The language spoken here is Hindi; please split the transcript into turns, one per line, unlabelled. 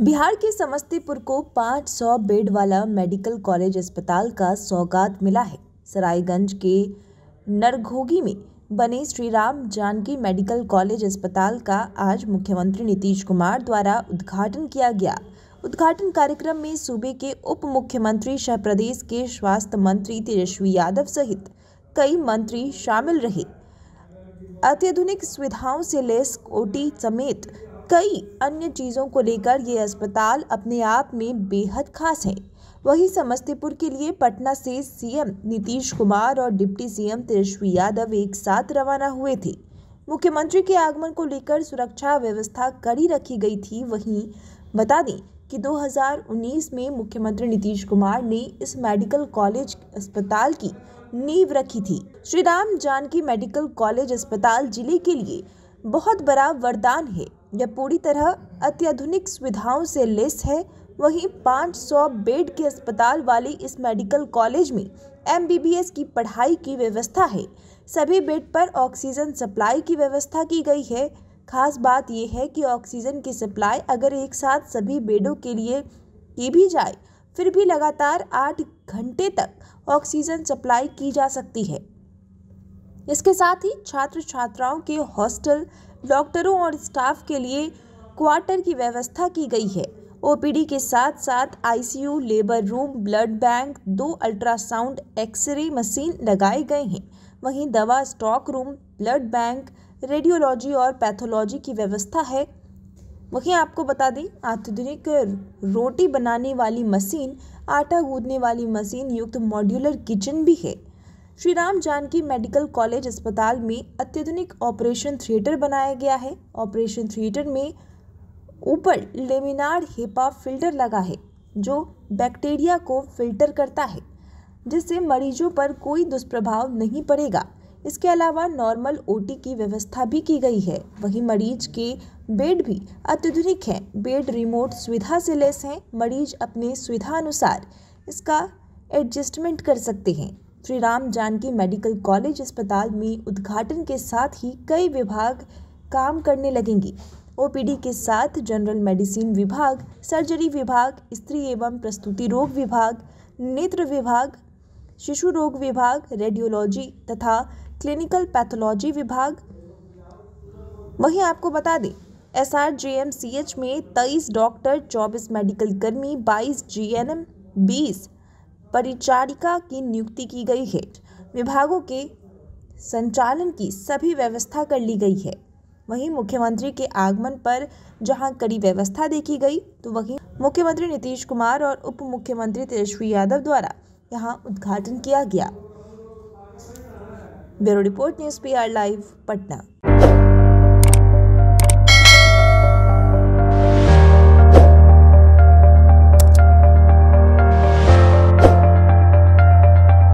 बिहार के समस्तीपुर को 500 बेड वाला मेडिकल कॉलेज अस्पताल का सौगात मिला है सरायगंज के नरघोगी में बने श्री राम जानकी मेडिकल कॉलेज अस्पताल का आज मुख्यमंत्री नीतीश कुमार द्वारा उद्घाटन किया गया उद्घाटन कार्यक्रम में सूबे के उप मुख्यमंत्री सह प्रदेश के स्वास्थ्य मंत्री तेजस्वी यादव सहित कई मंत्री शामिल रहे अत्याधुनिक सुविधाओं से लेस ओटी समेत कई अन्य चीज़ों को लेकर ये अस्पताल अपने आप में बेहद खास है वहीं समस्तीपुर के लिए पटना से सीएम नीतीश कुमार और डिप्टी सीएम तेजस्वी यादव एक साथ रवाना हुए थे मुख्यमंत्री के आगमन को लेकर सुरक्षा व्यवस्था कड़ी रखी गई थी वहीं बता दें कि 2019 में मुख्यमंत्री नीतीश कुमार ने इस मेडिकल कॉलेज अस्पताल की नींव रखी थी श्रीराम जानकी मेडिकल कॉलेज अस्पताल जिले के लिए बहुत बड़ा वरदान है यह पूरी तरह अत्याधुनिक सुविधाओं से लेस है वहीं 500 बेड के अस्पताल वाले इस मेडिकल कॉलेज में एम की पढ़ाई की व्यवस्था है सभी बेड पर ऑक्सीजन सप्लाई की व्यवस्था की गई है खास बात यह है कि ऑक्सीजन की सप्लाई अगर एक साथ सभी बेडों के लिए की भी जाए फिर भी लगातार आठ घंटे तक ऑक्सीजन सप्लाई की जा सकती है इसके साथ ही छात्र छात्राओं के हॉस्टल डॉक्टरों और स्टाफ के लिए क्वार्टर की व्यवस्था की गई है ओपीडी के साथ साथ ICU labour room blood bank दो अल्ट्रासाउंड एक्सरे मशीन लगाए गए हैं वहीं दवा stock room blood bank radiology और पैथोलॉजी की व्यवस्था है वहीं आपको बता दें आधुनिक रोटी बनाने वाली मशीन आटा गूंदने वाली मशीन युक्त मॉड्यूलर किचन भी है श्री राम जानकी मेडिकल कॉलेज अस्पताल में अत्याधुनिक ऑपरेशन थिएटर बनाया गया है ऑपरेशन थिएटर में ऊपर लेमिनार हेपा फिल्टर लगा है जो बैक्टीरिया को फिल्टर करता है जिससे मरीजों पर कोई दुष्प्रभाव नहीं पड़ेगा इसके अलावा नॉर्मल ओटी की व्यवस्था भी की गई है वहीं मरीज के बेड भी अत्याधुनिक हैं बेड रिमोट सुविधा से लेस हैं मरीज अपने सुविधा अनुसार इसका एडजस्टमेंट कर सकते हैं श्री राम जानकी मेडिकल कॉलेज अस्पताल में उद्घाटन के साथ ही कई विभाग काम करने लगेंगे ओपीडी के साथ जनरल मेडिसिन विभाग सर्जरी विभाग स्त्री एवं प्रस्तुति रोग विभाग नेत्र विभाग शिशु रोग विभाग रेडियोलॉजी तथा क्लिनिकल पैथोलॉजी विभाग वहीं आपको बता दें S R J M C H में तेईस डॉक्टर चौबीस मेडिकल कर्मी बाईस जी एन एम बीस परिचारिका की नियुक्ति की गई है विभागों के संचालन की सभी व्यवस्था कर ली गई है वहीं मुख्यमंत्री के आगमन पर जहां कड़ी व्यवस्था देखी गई तो वहीं मुख्यमंत्री नीतीश कुमार और उप मुख्यमंत्री तेजस्वी यादव द्वारा यहां उद्घाटन किया गया bureau report news P R live Patna